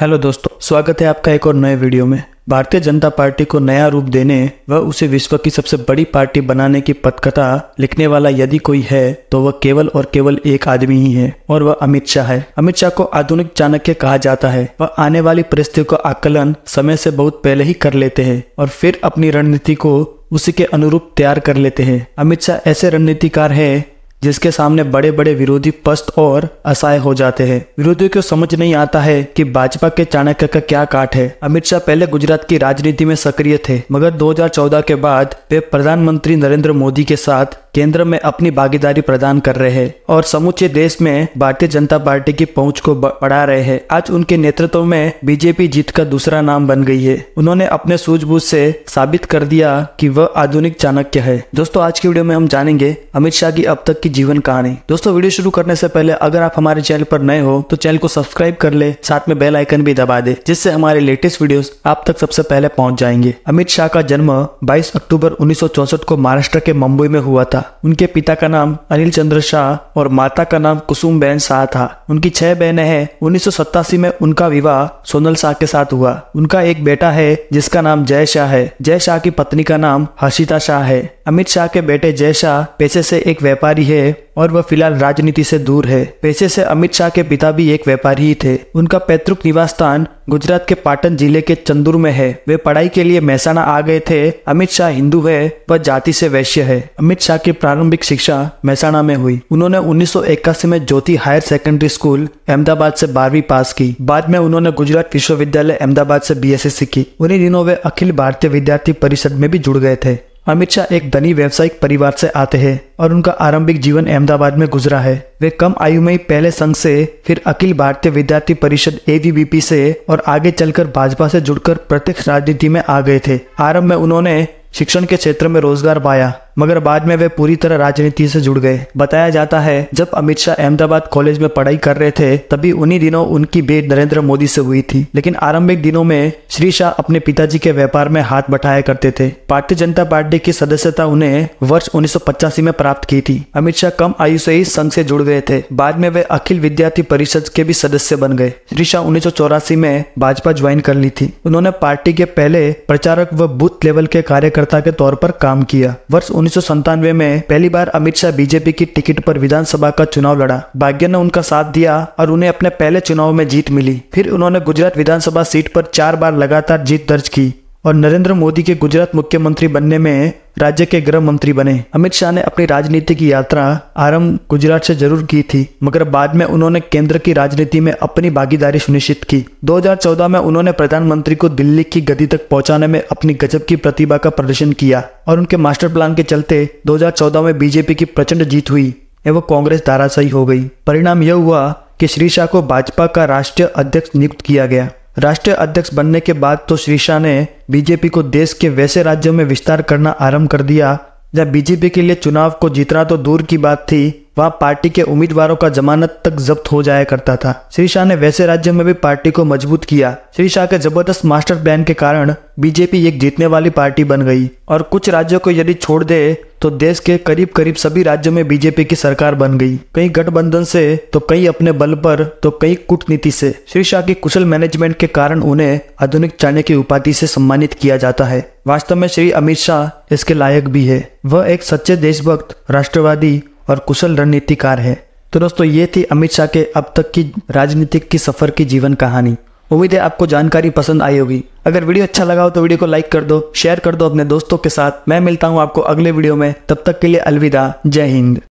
hello दोस्तों स्वागत है आपका एक और नए वीडियो में भारतीय जनता पार्टी को नया रूप देने व उसे विश्व की सबसे बड़ी पार्टी बनाने की पथकथा लिखने वाला यदि कोई है तो वह केवल और केवल एक आदमी ही है और वह अमित शाह है अमित शाह को आधुनिक चाणक्य कहा जाता है वह आने वाली परिस्थितियों का आकलन समय से बहुत पहले ही कर लेते हैं और फिर अपनी रणनीति को उसी के अनुरूप तैयार कर लेते हैं अमित शाह ऐसे रणनीतिकार है जिसके सामने बड़े बड़े विरोधी पस्त और असहाय हो जाते हैं विरोधियों को समझ नहीं आता है कि भाजपा के चाणक्य का क्या काट है अमित शाह पहले गुजरात की राजनीति में सक्रिय थे मगर 2014 के बाद वे प्रधानमंत्री नरेंद्र मोदी के साथ केंद्र में अपनी भागीदारी प्रदान कर रहे हैं और समूचे देश में भारतीय जनता पार्टी की पहुंच को बढ़ा रहे हैं आज उनके नेतृत्व में बीजेपी जीत का दूसरा नाम बन गई है उन्होंने अपने सूझबूझ से साबित कर दिया कि वह आधुनिक चाणक्य है दोस्तों आज की वीडियो में हम जानेंगे अमित शाह की अब तक की जीवन कहानी दोस्तों वीडियो शुरू करने से पहले अगर आप हमारे चैनल पर नए हो तो चैनल को सब्सक्राइब कर ले साथ में बेल आइकन भी दबा दे जिससे हमारे लेटेस्ट वीडियो आप तक सबसे पहले पहुँच जाएंगे अमित शाह का जन्म बाईस अक्टूबर उन्नीस को महाराष्ट्र के मुंबई में हुआ था था उनके पिता का नाम अनिल चंद्र शाह और माता का नाम कुसुम बहन शाह था उनकी छह बहनें हैं उन्नीस में उनका विवाह सोनल शाह के साथ हुआ उनका एक बेटा है जिसका नाम जय शाह है जय शाह की पत्नी का नाम हर्षिता शाह है अमित शाह के बेटे जय शाह पेशे से एक व्यापारी है और वह फिलहाल राजनीति से दूर है पेशे से अमित शाह के पिता भी एक व्यापारी ही थे उनका पैतृक निवास स्थान गुजरात के पाटन जिले के चंदूर में है वे पढ़ाई के लिए मेहसाना आ गए थे अमित शाह हिंदू है वह जाति से वैश्य है अमित शाह की प्रारंभिक शिक्षा मेहसाना में हुई उन्होंने उन्नीस में Jyoti higher secondary school Ahmedabad से बारहवीं पास की बाद में उन्होंने गुजरात विश्वविद्यालय अहमदाबाद से एस की उन्हीं दिनों वे अखिल भारतीय विद्यार्थी परिषद में भी जुड़ गए थे अमित शाह एक धनी व्यावसायिक परिवार से आते हैं और उनका आरंभिक जीवन अहमदाबाद में गुजरा है वे कम आयु में ही पहले संघ से फिर अखिल भारतीय विद्यार्थी परिषद ए से और आगे चलकर भाजपा से जुड़कर प्रत्यक्ष राजनीति में आ गए थे आरंभ में उन्होंने शिक्षण के क्षेत्र में रोजगार पाया मगर बाद में वे पूरी तरह राजनीति से जुड़ गए बताया जाता है जब अमित शाह अहमदाबाद कॉलेज में पढ़ाई कर रहे थे तभी उन्हीं दिनों उनकी भेंट नरेंद्र मोदी से हुई थी लेकिन आरंभिक दिनों में श्री शाह अपने पिताजी के व्यापार में हाथ बटाया करते थे भारतीय जनता पार्टी की सदस्यता उन्हें वर्ष उन्नीस में प्राप्त की थी अमित शाह कम आयु से ही संघ से जुड़ गए थे बाद में वे अखिल विद्यार्थी परिषद के भी सदस्य बन गए श्री शाह उन्नीस में भाजपा ज्वाइन कर ली थी उन्होंने पार्टी के पहले प्रचारक व बूथ लेवल के कार्यकर्ता के तौर पर काम किया वर्ष उन्नीस 1997 में पहली बार अमित शाह बीजेपी की टिकट पर विधानसभा का चुनाव लड़ा भाग्य ने उनका साथ दिया और उन्हें अपने पहले चुनाव में जीत मिली फिर उन्होंने गुजरात विधानसभा सीट पर चार बार लगातार जीत दर्ज की और नरेंद्र मोदी के गुजरात मुख्यमंत्री बनने में राज्य के गृह मंत्री बने अमित शाह ने अपनी राजनीति की यात्रा आरंभ गुजरात से जरूर की थी मगर बाद में उन्होंने केंद्र की राजनीति में अपनी भागीदारी सुनिश्चित की 2014 में उन्होंने प्रधानमंत्री को दिल्ली की गति तक पहुंचाने में अपनी गजब की प्रतिभा का प्रदर्शन किया और उनके मास्टर प्लान के चलते 2014 में बीजेपी की प्रचंड जीत हुई एवं कांग्रेस धाराशाही हो गई परिणाम यह हुआ कि श्री शाह को भाजपा का राष्ट्रीय अध्यक्ष नियुक्त किया गया राष्ट्रीय अध्यक्ष बनने के बाद तो श्री शाह ने बीजेपी को देश के वैसे राज्यों में विस्तार करना आरंभ कर दिया जब बीजेपी के लिए चुनाव को जीतना तो दूर की बात थी वहाँ पार्टी के उम्मीदवारों का जमानत तक जब्त हो जाया करता था श्री शाह ने वैसे राज्य में भी पार्टी को मजबूत किया श्री शाह के जबरदस्त मास्टर प्लान के कारण बीजेपी एक जीतने वाली पार्टी बन गई और कुछ राज्यों को यदि छोड़ दे तो देश के करीब करीब सभी राज्यों में बीजेपी की सरकार बन गई कई गठबंधन से तो कई अपने बल पर तो कई कूटनीति से श्री शाह की कुशल मैनेजमेंट के कारण उन्हें आधुनिक चाणक्य की उपाधि से सम्मानित किया जाता है वास्तव में श्री अमित शाह इसके लायक भी है वह एक सच्चे देशभक्त राष्ट्रवादी और कुशल रणनीतिकार है तो दोस्तों ये थी अमित शाह के अब तक की राजनीतिक की सफर की जीवन कहानी उम्मीद है आपको जानकारी पसंद आई होगी अगर वीडियो अच्छा लगा हो तो वीडियो को लाइक कर दो शेयर कर दो अपने दोस्तों के साथ मैं मिलता हूँ आपको अगले वीडियो में तब तक के लिए अलविदा जय हिंद